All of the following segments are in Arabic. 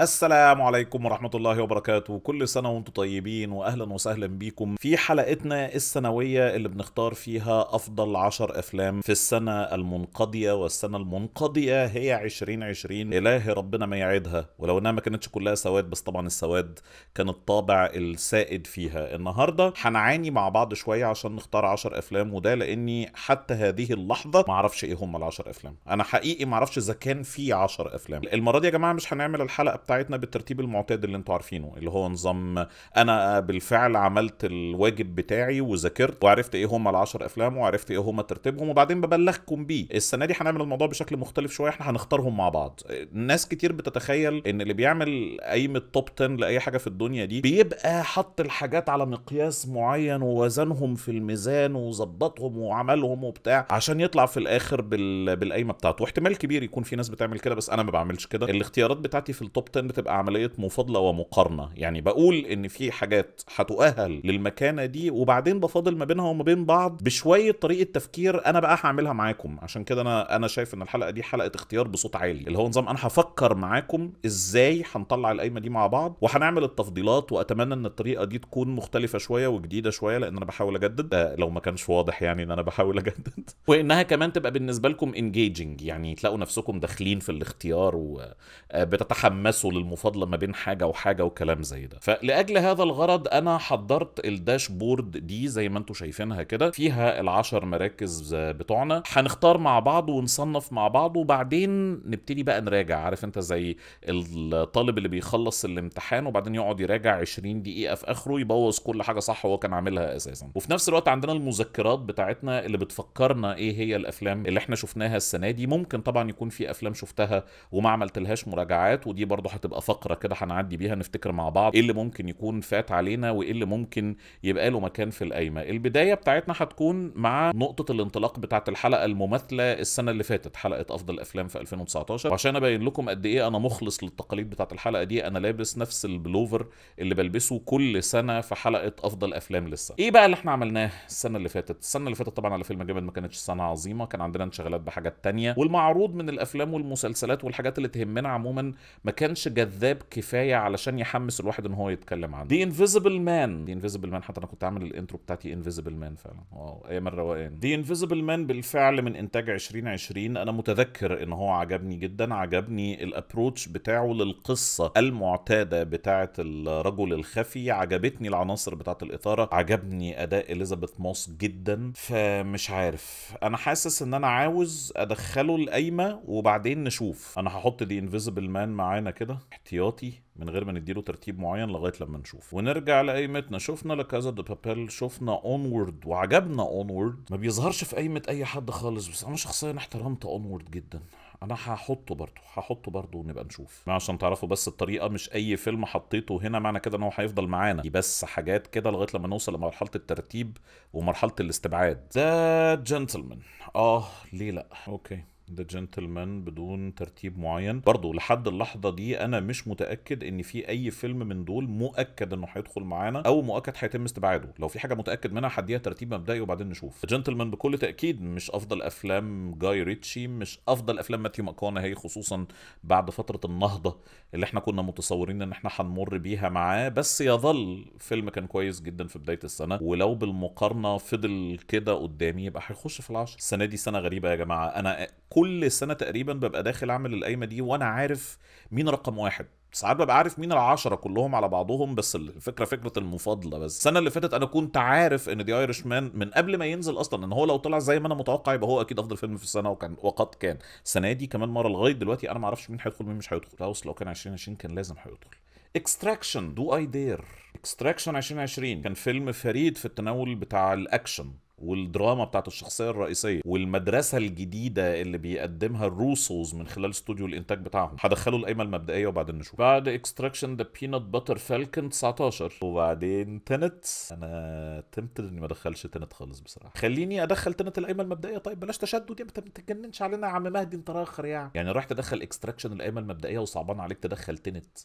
السلام عليكم ورحمة الله وبركاته كل سنة وانتم طيبين وأهلا وسهلا بيكم في حلقتنا السنوية اللي بنختار فيها أفضل عشر أفلام في السنة المنقضية والسنة المنقضية هي 2020 إلهي ربنا ما يعيدها ولو إنها ما كانتش كلها سواد بس طبعا السواد كان الطابع السائد فيها النهاردة هنعاني مع بعض شوية عشان نختار عشر أفلام وده لأني حتى هذه اللحظة ما عرفش إيه هم العشر أفلام أنا حقيقي ما عرفش إذا كان في عشر أفلام المرة دي يا جماعة مش هنعمل الحلقة بتاعة بتاعتنا بالترتيب المعتاد اللي انتوا عارفينه اللي هو نظام انا بالفعل عملت الواجب بتاعي وذاكرت وعرفت ايه هم العشر افلام وعرفت ايه هم ترتيبهم وبعدين ببلغكم بيه السنه دي هنعمل الموضوع بشكل مختلف شويه احنا هنختارهم مع بعض ناس كتير بتتخيل ان اللي بيعمل قايمه توب 10 لاي حاجه في الدنيا دي بيبقى حط الحاجات على مقياس معين ووزنهم في الميزان وظبطهم وعملهم وبتاع عشان يطلع في الاخر بال... بالقايمه بتاعته واحتمال كبير يكون في ناس بتعمل كده بس انا ما بعملش كده الاختيارات بتاعتي في التوب الحته ان تبقى عمليه مفاضله ومقارنه يعني بقول ان في حاجات هتؤهل للمكانه دي وبعدين بفاضل ما بينها وما بين بعض بشويه طريقه تفكير انا بقى هعملها معاكم عشان كده انا انا شايف ان الحلقه دي حلقه اختيار بصوت عالي اللي هو نظام انا هفكر معاكم ازاي هنطلع القايمه دي مع بعض وهنعمل التفضيلات واتمنى ان الطريقه دي تكون مختلفه شويه وجديده شويه لان انا بحاول اجدد لو ما كانش واضح يعني ان انا بحاول اجدد وانها كمان تبقى بالنسبه لكم انجيجنج يعني تلاقوا نفسكم داخلين في الاختيار وبتتحمسوا آه، يحصل المفاضله ما بين حاجه وحاجه وكلام زي ده فلاجل هذا الغرض انا حضرت الداشبورد دي زي ما انتم شايفينها كده فيها العشر مراكز بتوعنا هنختار مع بعض ونصنف مع بعض وبعدين نبتدي بقى نراجع عارف انت زي الطالب اللي بيخلص الامتحان وبعدين يقعد يراجع 20 دقيقه في اخره يبوظ كل حاجه صح هو كان عاملها اساسا وفي نفس الوقت عندنا المذكرات بتاعتنا اللي بتفكرنا ايه هي الافلام اللي احنا شفناها السنه دي ممكن طبعا يكون في افلام شفتها وما عملتلهاش مراجعات ودي برضه هتبقى فقره كده هنعدي بيها نفتكر مع بعض ايه اللي ممكن يكون فات علينا وايه اللي ممكن يبقى له مكان في القايمه البدايه بتاعتنا هتكون مع نقطه الانطلاق بتاعه الحلقه المماثله السنه اللي فاتت حلقه افضل افلام في 2019 وعشان ابين لكم قد ايه انا مخلص للتقاليد بتاعه الحلقه دي انا لابس نفس البلوفر اللي بلبسه كل سنه في حلقه افضل افلام لسه ايه بقى اللي احنا عملناه السنه اللي فاتت السنه اللي فاتت طبعا على فيلم جامد ما كانتش سنه عظيمه كان عندنا انشغالات بحاجات تانية والمعروض من الافلام والمسلسلات والحاجات اللي تهمنا عموما ما كانش كانش جذاب كفايه علشان يحمس الواحد ان هو يتكلم عنه دي انفيزبل مان دي انفيزبل مان حتى انا كنت عامل الانترو بتاعتي انفيزبل مان فعلا واو ايام روقان دي انفيزبل مان بالفعل من انتاج 2020 انا متذكر ان هو عجبني جدا عجبني الابروتش بتاعه للقصه المعتاده بتاعه الرجل الخفي عجبتني العناصر بتاعه الاثاره عجبني اداء اليزابيث موس جدا فمش عارف انا حاسس ان انا عاوز ادخله القايمه وبعدين نشوف انا هحط دي انفيزبل مان معانا كده ده احتياطي من غير ما نديله ترتيب معين لغايه لما نشوف ونرجع لقايمتنا شفنا لكازا دو بابيل شفنا اونورد وعجبنا اونورد ما بيظهرش في قايمه اي حد خالص بس انا شخصيا احترمت اونورد جدا انا هحطه برضه هحطه برضه ونبقى نشوف عشان تعرفوا بس الطريقه مش اي فيلم حطيته هنا معنى كده ان هو هيفضل معانا دي بس حاجات كده لغايه لما نوصل لمرحله الترتيب ومرحله الاستبعاد ده جنتلمان اه ليه لا اوكي ذا جنتلمان بدون ترتيب معين برضو لحد اللحظه دي انا مش متاكد ان في اي فيلم من دول مؤكد انه هيدخل معانا او مؤكد هيتم استبعاده لو في حاجه متاكد منها هديها ترتيب مبدئي وبعدين نشوف جنتلمان بكل تاكيد مش افضل افلام جاي ريتشي مش افضل افلام ماتيو هي خصوصا بعد فتره النهضه اللي احنا كنا متصورين ان احنا هنمر بيها معاه بس يظل فيلم كان كويس جدا في بدايه السنه ولو بالمقارنه فضل كده قدامي يبقى هيخش في العشر السنه دي سنه غريبه يا جماعه انا كل سنه تقريبا ببقى داخل اعمل القايمه دي وانا عارف مين رقم واحد ساعات ببقى عارف مين العشرة كلهم على بعضهم بس الفكرة فكرة المفاضلة بس السنة اللي فاتت أنا كنت عارف إن دي ايرش مان من قبل ما ينزل أصلا إن هو لو طلع زي ما أنا متوقع يبقى هو أكيد أفضل فيلم في السنة وكان وقد كان السنة دي كمان مرة لغاية دلوقتي أنا معرفش مين هيدخل مين مش هيدخل هاوس لو كان 2020 كان لازم هيدخل اكستراكشن دو اي دير اكستراكشن 2020 كان فيلم فريد في التناول بتاع الاكشن والدراما بتاعت الشخصيه الرئيسيه والمدرسه الجديده اللي بيقدمها الروسوز من خلال استوديو الانتاج بتاعهم هدخله القايمه المبدئيه وبعدين نشوف بعد اكستراكشن ذا بينات باتر فالكن 19 وبعدين تنت انا تمتد اني ما ادخلش تنت خالص بصراحه خليني ادخل تنت القايمه المبدئيه طيب بلاش تشدد يا ما تتجننش علينا يا عم مهدي انت راخر يعني يعني رايح تدخل اكستراكشن القايمه المبدئيه وصعبان عليك تدخل تنت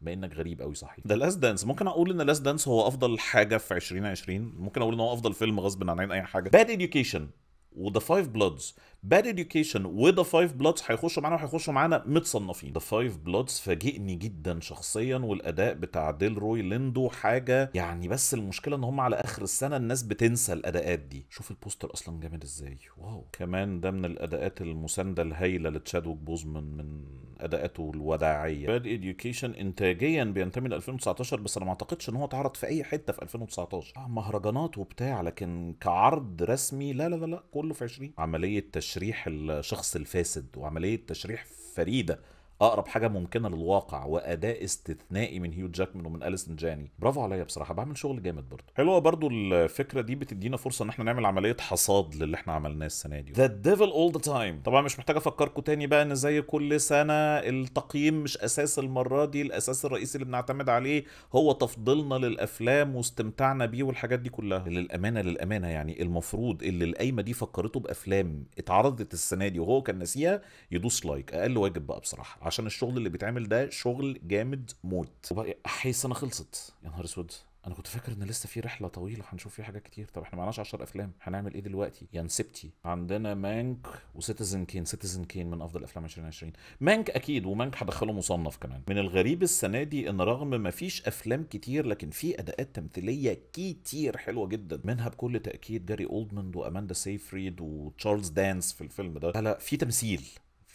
ما انك غريب قوي صحيح ده لاست دانس ممكن اقول ان لاست دانس هو افضل حاجه في 2020 ممكن اقول ان هو افضل فيلم غصب عن اي حاجه باد اديوكيشن وذا فايف بلودز باد اديوكيشن وذا فايف بلودز هيخشوا معانا وهيخشوا معانا متصنفين ذا فايف بلودز فاجئني جدا شخصيا والاداء بتاع ديل روي ليندو حاجه يعني بس المشكله ان هم على اخر السنه الناس بتنسى الاداءات دي شوف البوستر اصلا جامد ازاي واو كمان ده من الاداءات المسانده الهايله لتشادوك بوزمان من اداءاته الوداعيه باد اديوكيشن انتاجيا بينتمي ل 2019 بس انا ما اعتقدش ان هو اتعرض في اي حته في 2019 مهرجانات وبتاع لكن كعرض رسمي لا لا لا, لا كله في 20 عمليه تشريح الشخص الفاسد وعمليه تشريح فريده اقرب حاجه ممكنه للواقع واداء استثنائي من هيو جاكمان ومن اليسن جاني برافو عليا بصراحه بعمل شغل جامد برضه حلوه برضه الفكره دي بتدينا فرصه ان احنا نعمل عمليه حصاد للي احنا عملناه السنه دي ذا ديفل اول ذا تايم طبعا مش محتاج افكركم تاني بقى ان زي كل سنه التقييم مش اساس المره دي الاساس الرئيسي اللي بنعتمد عليه هو تفضيلنا للافلام واستمتاعنا بيه والحاجات دي كلها للامانه للامانه يعني المفروض اللي القايمه دي فكرته بافلام اتعرضت السنه دي وهو كان ناسيها يدوس لايك اقل واجب بقى بصراحه عشان الشغل اللي بيتعمل ده شغل جامد موت وبقى احي السنه خلصت يا نهار اسود انا كنت فاكر ان لسه في رحله طويله هنشوف فيها حاجات كتير طب احنا معناش 10 افلام هنعمل ايه دلوقتي يا نسبتي عندنا مانك وسيتيزن كين سيتيزن كين من افضل افلام 2020 مانك اكيد ومانك هدخله مصنف كمان من الغريب السنه دي ان رغم ما فيش افلام كتير لكن في اداءات تمثيليه كتير حلوه جدا منها بكل تاكيد جاري اولدمان واماندا سيفريد وتشارلز دانس في الفيلم ده لا في تمثيل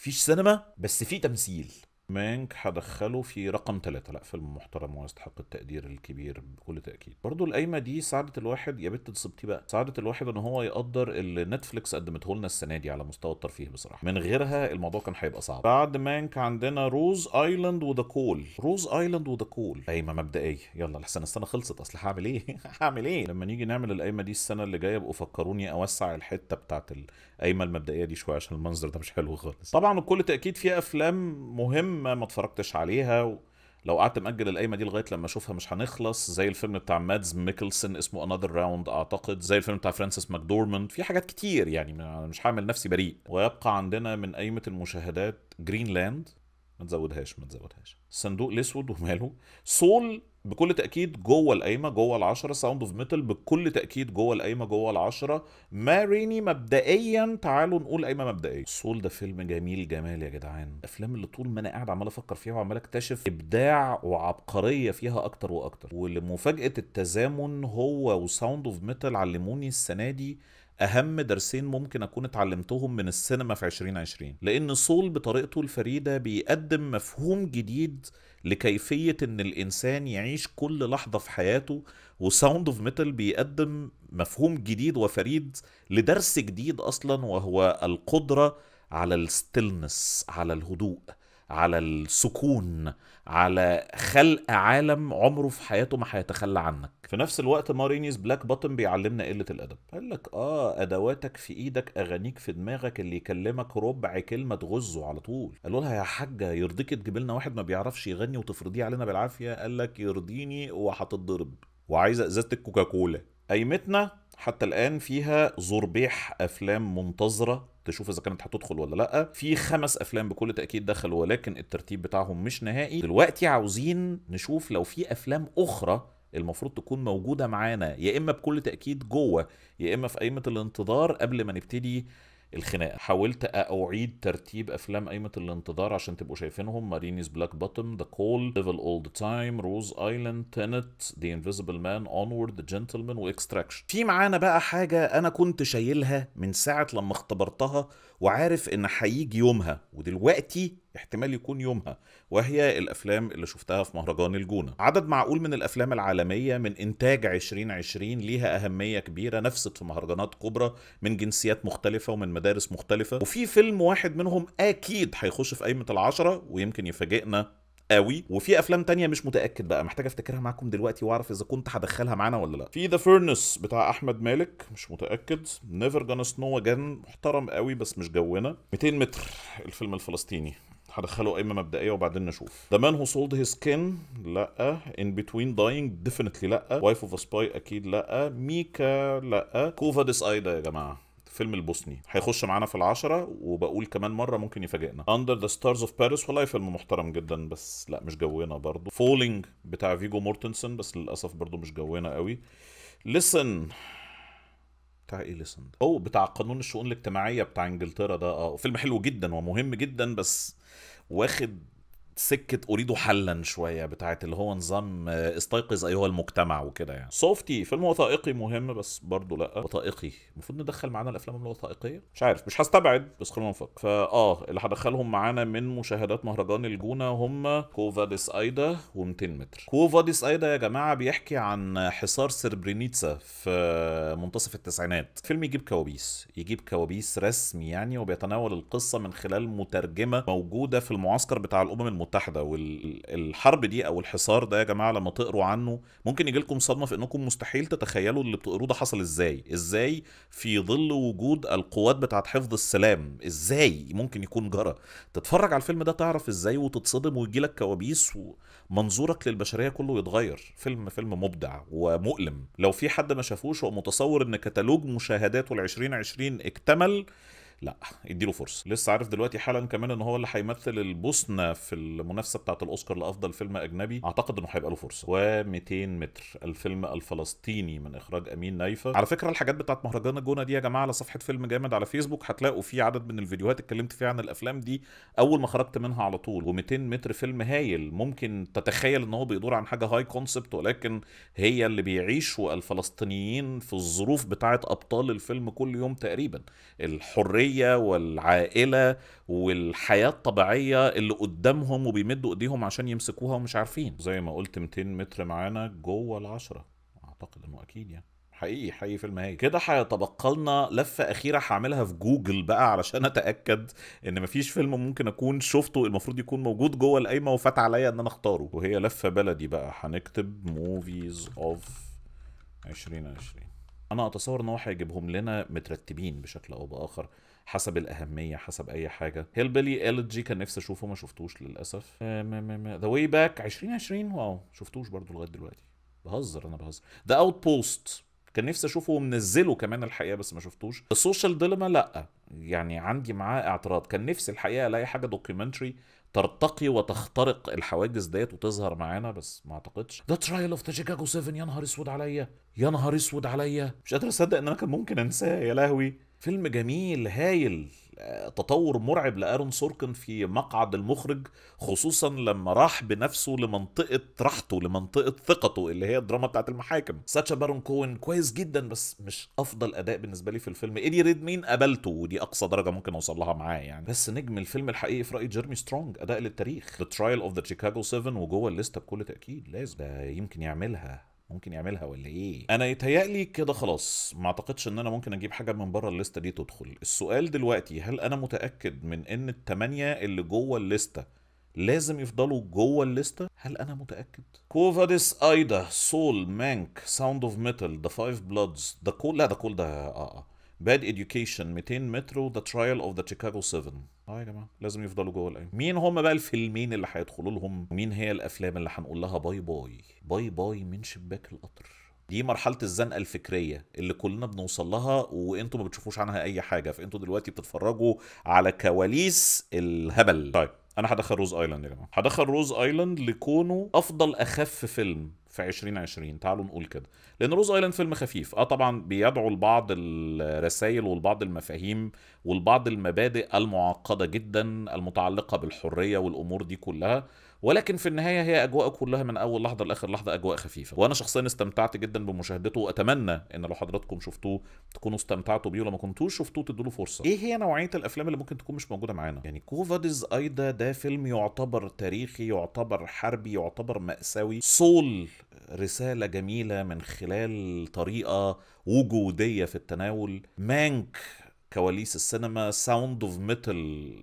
فيش سينما بس في تمثيل مانك هدخله في رقم ثلاثة لا فيلم محترم ويستحق التقدير الكبير بكل تأكيد برضو القايمة دي ساعدت الواحد يا بت تصبتي بقى ساعدت الواحد ان هو يقدر اللي نتفليكس قدمته لنا السنة دي على مستوى الترفيه بصراحة من غيرها الموضوع كان هيبقى صعب بعد مانك عندنا روز ايلاند وذا كول روز ايلاند وذا كول قايمة مبدئية يلا لحسن السنة خلصت اصل هعمل ايه هعمل ايه لما نيجي نعمل القايمة دي السنة اللي جاية بقوا فكروني اوسع الحتة بتاعت القايمة المبدئية دي شوية عشان المنظر ده مش حلو خالص طبعا بكل تأكيد في افلام مهمة قديم ما اتفرجتش عليها لو قعدت مأجل القايمة دي لغاية لما أشوفها مش هنخلص زي الفيلم بتاع مادز ميكلسن اسمه أنذر راوند أعتقد زي الفيلم بتاع فرانسيس ماكدورماند في حاجات كتير يعني مش هعمل نفسي بريء ويبقى عندنا من قايمة المشاهدات جرينلاند ما تزودهاش ما تزودهاش الصندوق الأسود وماله سول بكل تاكيد جوه القايمه جوه العشرة ساوند اوف ميتال بكل تاكيد جوه القايمه جوه العشرة ما ريني مبدئيا تعالوا نقول قايمه مبدئيه سول ده فيلم جميل جمال يا جدعان الافلام اللي طول ما انا قاعد عمال افكر فيها وعمال اكتشف ابداع وعبقريه فيها اكتر واكتر ولمفاجاه التزامن هو وساوند اوف ميتال علموني السنه دي اهم درسين ممكن اكون اتعلمتهم من السينما في 2020 لان سول بطريقته الفريده بيقدم مفهوم جديد لكيفيه ان الانسان يعيش كل لحظه في حياته وساوند اوف ميتال بيقدم مفهوم جديد وفريد لدرس جديد اصلا وهو القدره على الستيلنس على الهدوء على السكون على خلق عالم عمره في حياته ما هيتخلى عنك في نفس الوقت مارينيز بلاك باتن بيعلمنا قله الادب قال لك اه ادواتك في ايدك اغانيك في دماغك اللي يكلمك ربع كلمه تغزه على طول قالوا لها يا حاجه يرضيك تجيب لنا واحد ما بيعرفش يغني وتفرضيه علينا بالعافيه قال لك يرضيني وهتتضرب وعايزه ازازه الكوكاكولا قيمتنا حتى الان فيها زربيح افلام منتظره تشوف اذا كانت هتدخل ولا لا في خمس افلام بكل تاكيد دخلوا ولكن الترتيب بتاعهم مش نهائي دلوقتي عاوزين نشوف لو في افلام اخرى المفروض تكون موجوده معانا يا اما بكل تاكيد جوه يا اما في قائمه الانتظار قبل ما نبتدي الخناقه حاولت اعيد ترتيب افلام قايمه الانتظار عشان تبقوا شايفينهم مارينيز بلاك بوتوم ذا كول ليفل اول ذا تايم روز ايلاند تينت ذا انفيزبل مان اونورد ذا جنتلمان واكستراكشن في معانا بقى حاجه انا كنت شايلها من ساعه لما اختبرتها وعارف ان هيجي يومها ودلوقتي احتمال يكون يومها وهي الافلام اللي شفتها في مهرجان الجونه عدد معقول من الافلام العالميه من انتاج 2020 ليها اهميه كبيره نفست في مهرجانات كبرى من جنسيات مختلفه ومن مدارس مختلفه وفي فيلم واحد منهم اكيد هيخش في قائمه العشره ويمكن يفاجئنا قوي وفي افلام تانية مش متاكد بقى محتاج افتكرها معاكم دلوقتي واعرف اذا كنت هدخلها معانا ولا لا في ذا فيرنس بتاع احمد مالك مش متاكد نيفر جانا سنو جن محترم قوي بس مش جونا 200 متر الفيلم الفلسطيني هدخله قائمه مبدئيه وبعدين نشوف ذا مان هو سولد هيز سكين لا ان بتوين داينج ديفينتلي لا وايف اوف سباي اكيد لا ميكا لا كوفا ديس ايدا يا جماعه فيلم البوسني هيخش معانا في العشرة وبقول كمان مرة ممكن يفاجئنا Under the Stars of Paris والله فيلم محترم جدا بس لا مش جونا برضه Falling بتاع فيجو مورتنسن بس للأسف برضه مش جونا قوي Listen بتاع ايه ليسن او oh، بتاع قانون الشؤون الاجتماعيه بتاع انجلترا ده اه فيلم حلو جدا ومهم جدا بس واخد سكه أريد حلا شويه بتاعت اللي هو نظام آه، استيقظ ايها المجتمع وكده يعني صوفتي فيلم وثائقي مهم بس برضه لا وثائقي المفروض ندخل معانا الافلام الوثائقيه مش عارف مش هستبعد بس خلونا نفكر فاه اللي هدخلهم معانا من مشاهدات مهرجان الجونه هم كوفاديس ايدا و200 متر كوفاديس ايدا يا جماعه بيحكي عن حصار سربرينيتسا في منتصف التسعينات فيلم يجيب كوابيس يجيب كوابيس رسمي يعني وبيتناول القصه من خلال مترجمه موجوده في المعسكر بتاع الامم المتحده المتحده والحرب دي او الحصار ده يا جماعه لما تقروا عنه ممكن يجي لكم صدمه في انكم مستحيل تتخيلوا اللي بتقروه ده حصل ازاي ازاي في ظل وجود القوات بتاعه حفظ السلام ازاي ممكن يكون جرى تتفرج على الفيلم ده تعرف ازاي وتتصدم ويجي لك كوابيس ومنظورك للبشريه كله يتغير فيلم فيلم مبدع ومؤلم لو في حد ما شافوش ومتصور ان كتالوج مشاهداته ال 2020 اكتمل لا اديله فرصه لسه عارف دلوقتي حالا كمان ان هو اللي هيمثل البوسنه في المنافسه بتاعه الاوسكار لافضل فيلم اجنبي اعتقد انه هيبقى له فرصه و200 متر الفيلم الفلسطيني من اخراج امين نايفه على فكره الحاجات بتاعه مهرجان الجونه دي يا جماعه على صفحه فيلم جامد على فيسبوك هتلاقوا فيه عدد من الفيديوهات اتكلمت فيها عن الافلام دي اول ما خرجت منها على طول و200 متر فيلم هايل ممكن تتخيل ان هو بيدور عن حاجه هاي كونسبت ولكن هي اللي بيعيشوا الفلسطينيين في الظروف بتاعه ابطال الفيلم كل يوم تقريبا الحريه الأسرية والعائلة والحياة الطبيعية اللي قدامهم وبيمدوا إيديهم عشان يمسكوها ومش عارفين زي ما قلت 200 متر معانا جوه العشرة أعتقد إنه أكيد يعني حقيقي حقيقي فيلم المهاية كده هيتبقى لنا لفه اخيره هعملها في جوجل بقى علشان اتاكد ان مفيش فيلم ممكن اكون شفته المفروض يكون موجود جوه القايمه وفات عليا ان انا اختاره وهي لفه بلدي بقى هنكتب موفيز اوف 2020 انا اتصور ان هو هيجيبهم لنا مترتبين بشكل او باخر حسب الاهميه حسب اي حاجه هيل بيلي الجي كان نفسي اشوفه ما شفتوش للاسف ذا واي باك 2020 واو شفتوش برضو لغايه دلوقتي بهزر انا بهزر ذا اوت بوست كان نفسي اشوفه ومنزله كمان الحقيقه بس ما شفتوش السوشيال ديليما لا يعني عندي معاه اعتراض كان نفسي الحقيقه الاقي حاجه دوكيومنتري ترتقي وتخترق الحواجز ديت وتظهر معانا بس ما اعتقدش ذا ترايل اوف ذا شيكاغو 7 يا نهار اسود عليا يا نهار اسود عليا مش قادر اصدق ان انا كان ممكن انساه يا لهوي فيلم جميل هايل آه، تطور مرعب لارون سوركن في مقعد المخرج خصوصا لما راح بنفسه لمنطقه راحته لمنطقه ثقته اللي هي الدراما بتاعت المحاكم ساتشا بارون كوين كويس جدا بس مش افضل اداء بالنسبه لي في الفيلم ايدي ريدمين قبلته ودي اقصى درجه ممكن اوصل لها معاه يعني بس نجم الفيلم الحقيقي في رايي جيرمي سترونج اداء للتاريخ ذا ترايل اوف ذا شيكاغو 7 وجوه الليسته بكل تاكيد لازم ده يمكن يعملها ممكن يعملها ولا ايه انا يتهيألي كده خلاص ما اعتقدش ان انا ممكن اجيب حاجه من بره الليسته دي تدخل السؤال دلوقتي هل انا متاكد من ان الثمانيه اللي جوه الليسته لازم يفضلوا جوه الليسته هل انا متاكد كوفاديس ايدا سول مانك ساوند اوف ميتال ذا فايف بلادز ذا كول لا ده كول ده اه اه باد اديوكيشن 200 مترو ذا ترايل اوف ذا تشيكاغو 7 اه يا جماعه لازم يفضلوا جوه الايام مين هم بقى الفيلمين اللي هيدخلوا لهم ومين هي الافلام اللي هنقول لها باي باي باي باي من شباك القطر دي مرحله الزنقه الفكريه اللي كلنا بنوصل لها وانتوا ما بتشوفوش عنها اي حاجه فانتوا دلوقتي بتتفرجوا على كواليس الهبل طيب انا هدخل روز ايلاند يا جماعه هدخل روز ايلاند لكونه افضل اخف فيلم في 2020 تعالوا نقول كده لان روز ايلاند فيلم خفيف اه طبعا بيدعو لبعض الرسائل ولبعض المفاهيم ولبعض المبادئ المعقده جدا المتعلقه بالحريه والامور دي كلها ولكن في النهايه هي اجواء كلها من اول لحظه لاخر لحظه اجواء خفيفه وانا شخصيا استمتعت جدا بمشاهدته واتمنى ان لو حضراتكم شفتوه تكونوا استمتعتوا بيه ولو ما كنتوش شفتوه تدوا فرصه ايه هي نوعيه الافلام اللي ممكن تكون مش موجوده معانا يعني كوفاديز ايدا ده فيلم يعتبر تاريخي يعتبر حربي يعتبر ماساوي سول رساله جميله من خلال طريقه وجوديه في التناول مانك كواليس السينما ساوند اوف ميتال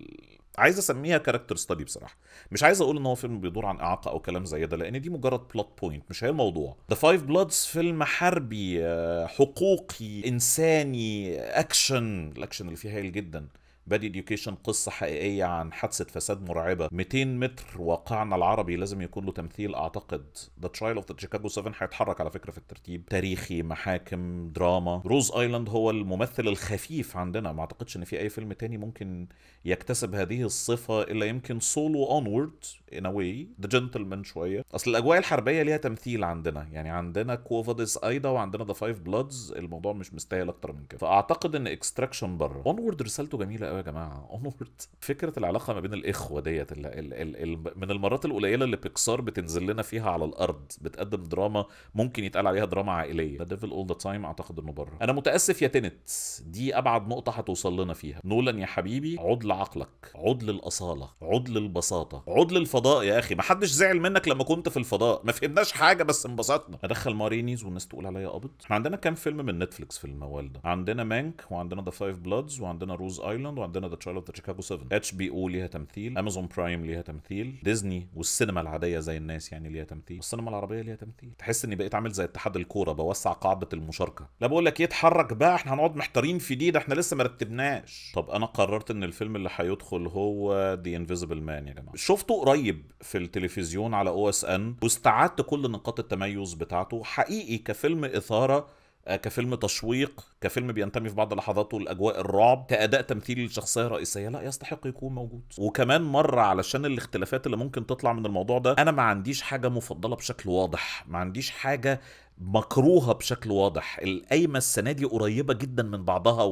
عايز اسميها كاركتر ستادي بصراحه مش عايز اقول ان هو فيلم بيدور عن اعاقه او كلام زي ده لان دي مجرد بلوت بوينت مش هي الموضوع ذا فايف بلودز فيلم حربي آه، حقوقي انساني اكشن آه، الاكشن اللي فيه هايل جدا بادي اديوكيشن قصه حقيقيه عن حادثه فساد مرعبه 200 متر واقعنا العربي لازم يكون له تمثيل اعتقد ذا ترايل اوف ذا شيكاغو 7 هيتحرك على فكره في الترتيب تاريخي محاكم دراما روز ايلاند هو الممثل الخفيف عندنا ما اعتقدش ان في اي فيلم تاني ممكن يكتسب هذه الصفه الا يمكن سولو اونورد ان واي ذا جنتلمان شويه اصل الاجواء الحربيه ليها تمثيل عندنا يعني عندنا كوفاديس ايدا وعندنا ذا فايف بلادز الموضوع مش مستاهل اكتر من كده فاعتقد ان اكستراكشن بره اونورد رسالته جميله قوي يا جماعه اونورد فكره العلاقه ما بين الاخوه ديت ال ال ال من المرات القليله اللي بيكسار بتنزل لنا فيها على الارض بتقدم دراما ممكن يتقال عليها دراما عائليه ذا ديفل اول ذا تايم اعتقد انه بره انا متاسف يا تنت دي ابعد نقطه هتوصل لنا فيها نولان يا حبيبي عد لعقلك عد للاصاله عد للبساطه عد للفضاء يا اخي ما حدش زعل منك لما كنت في الفضاء ما فهمناش حاجه بس انبسطنا ادخل مارينيز والناس تقول عليا قبض احنا عندنا كام فيلم من نتفليكس في الموال ده عندنا مانك وعندنا ذا فايف بلادز وعندنا روز ايلاند عندنا ذا تشايلد اوف ذا شيكاغو 7 اتش بي او ليها تمثيل امازون برايم ليها تمثيل ديزني والسينما العاديه زي الناس يعني ليها تمثيل السينما العربيه ليها تمثيل تحس اني بقيت عامل زي اتحاد الكوره بوسع قاعده المشاركه لا بقول لك ايه اتحرك بقى احنا هنقعد محتارين في دي ده احنا لسه ما رتبناش طب انا قررت ان الفيلم اللي هيدخل هو ذا انفيزبل مان يا جماعه شفته قريب في التلفزيون على او اس ان واستعدت كل نقاط التميز بتاعته حقيقي كفيلم اثاره آه، كفيلم تشويق كفيلم بينتمي في بعض لحظاته لاجواء الرعب كاداء تمثيل لشخصيه الرئيسيه لا يستحق يكون موجود وكمان مره علشان الاختلافات اللي ممكن تطلع من الموضوع ده انا ما عنديش حاجه مفضله بشكل واضح ما عنديش حاجه مكروهه بشكل واضح القايمه السنه دي قريبه جدا من بعضها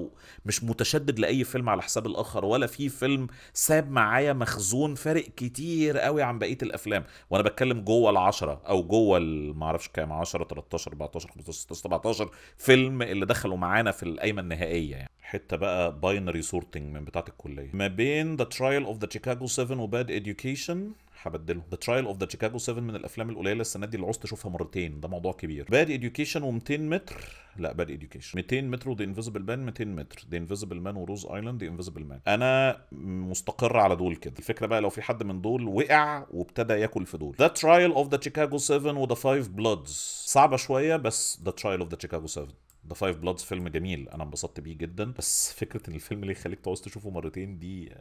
ومش متشدد لاي فيلم على حساب الاخر ولا في فيلم ساب معايا مخزون فارق كتير قوي عن بقيه الافلام وانا بتكلم جوه العشرة او جوه ما اعرفش كام 10 13 14 15 16 17 فيلم اللي دخلوا معانا في القايمه النهائيه يعني حته بقى باينري سورتنج من بتاعه الكليه ما بين ذا ترايل اوف ذا شيكاغو 7 وباد اديوكيشن هبدله ذا ترايل اوف ذا شيكاغو 7 من الافلام القليله السنه دي اللي عوزت اشوفها مرتين ده موضوع كبير باد اديوكيشن و200 متر لا باد اديوكيشن 200 متر وذا انفيزبل مان 200 متر ذا انفيزبل مان وروز ايلاند ذا انفيزبل مان انا مستقر على دول كده الفكره بقى لو في حد من دول وقع وابتدى ياكل في دول ذا ترايل اوف ذا شيكاغو 7 وذا فايف بلودز صعبه شويه بس ذا ترايل اوف ذا شيكاغو 7 ذا فايف بلودز فيلم جميل انا انبسطت بيه جدا بس فكره ان الفيلم اللي يخليك تعوز تشوفه مرتين دي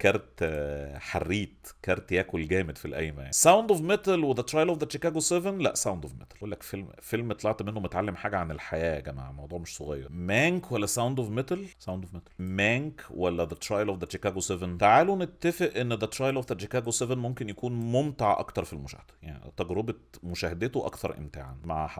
كارت آه، حريت كارت ياكل جامد في القايمه يعني ساوند اوف ميتال وذا ترايل اوف ذا شيكاغو 7 لا ساوند اوف ميتال بقول لك فيلم فيلم طلعت منه متعلم حاجه عن الحياه يا جماعه الموضوع مش صغير مانك ولا ساوند اوف ميتال ساوند اوف ميتال مانك ولا ذا ترايل اوف ذا شيكاغو 7 تعالوا نتفق ان ذا ترايل اوف ذا شيكاغو 7 ممكن يكون ممتع اكتر في المشاهده يعني تجربه مشاهدته اكثر امتاعا مع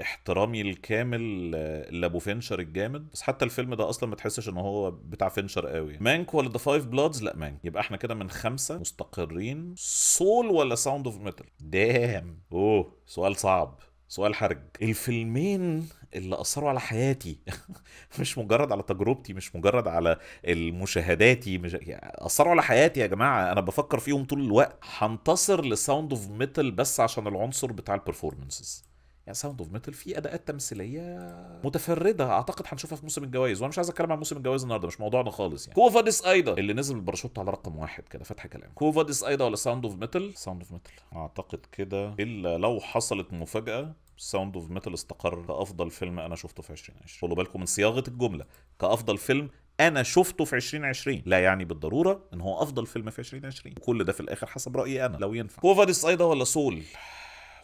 احترامي الكامل آه، لابو فينشر الجامد بس حتى الفيلم ده اصلا ما تحسش ان هو بتاع فينشر قوي مانك يعني. ولا ذا فايف بلاد ريكوردز لا مان يبقى احنا كده من خمسه مستقرين سول ولا ساوند اوف ميتال دام اوه سؤال صعب سؤال حرج الفيلمين اللي اثروا على حياتي مش مجرد على تجربتي مش مجرد على المشاهداتي مش... اثروا على حياتي يا جماعه انا بفكر فيهم طول الوقت هنتصر لساوند اوف ميتال بس عشان العنصر بتاع البرفورمنسز يعني ساوند اوف ميتال في اداءات تمثيليه متفرده اعتقد هنشوفها في موسم الجوائز وانا مش عايز اتكلم عن موسم الجوائز النهارده مش موضوعنا خالص يعني كوفاديس ايدا اللي نزل بالباراشوت على رقم واحد كده فتح كلام كوفاديس ايدا ولا ساوند اوف ميتال ساوند اوف ميتال اعتقد كده الا لو حصلت مفاجاه ساوند اوف ميتال استقر كافضل فيلم انا شفته في 2020 خدوا بالكم من صياغه الجمله كافضل فيلم انا شفته في 2020 لا يعني بالضروره ان هو افضل فيلم في 2020 وكل ده في الاخر حسب رايي انا لو ينفع كوفاديس ايدا ولا سول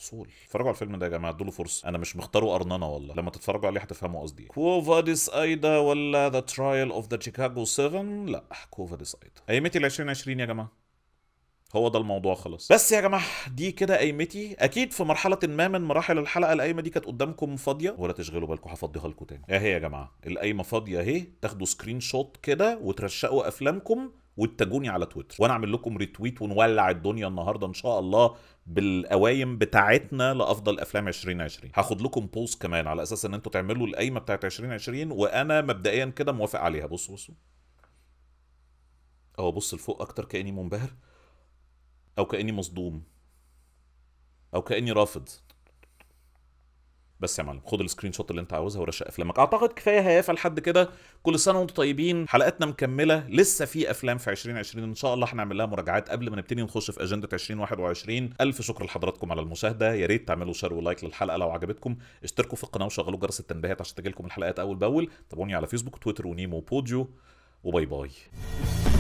الحصول اتفرجوا على الفيلم ده يا جماعه ادوا له فرصه انا مش مختاره قرننه والله لما تتفرجوا عليه هتفهموا قصدي إيه. كوفاديس ايدا ولا ذا ترايل اوف ذا شيكاغو 7 لا كوفاديس ايدا ايمتى ال 2020 يا جماعه هو ده الموضوع خلاص بس يا جماعه دي كده قايمتي اكيد في مرحله ما من مراحل الحلقه القايمه دي كانت قدامكم فاضيه ولا تشغلوا بالكم هفضيها لكم تاني اهي يا جماعه القايمه فاضيه اهي تاخدوا سكرين شوت كده وترشقوا افلامكم واتجوني على تويتر وانا اعمل لكم ريتويت ونولع الدنيا النهارده ان شاء الله بالقوايم بتاعتنا لافضل افلام 2020 هاخد لكم بوز كمان على اساس ان انتوا تعملوا القايمه بتاعت 2020 وانا مبدئيا كده موافق عليها بصوا بصوا او ابص لفوق اكتر كاني منبهر او كاني مصدوم او كاني رافض بس يا معلم خد السكرين شوت اللي انت عاوزها ورشق افلامك اعتقد كفايه هيافه لحد كده كل سنه وانتم طيبين حلقتنا مكمله لسه في افلام في 2020 ان شاء الله هنعمل لها مراجعات قبل ما نبتدي نخش في اجنده 2021 الف شكر لحضراتكم على المشاهده يا ريت تعملوا شير ولايك للحلقه لو عجبتكم اشتركوا في القناه وشغلوا جرس التنبيهات عشان تجيلكم الحلقات اول باول تابعوني على فيسبوك وتويتر ونيمو وبوديو وباي باي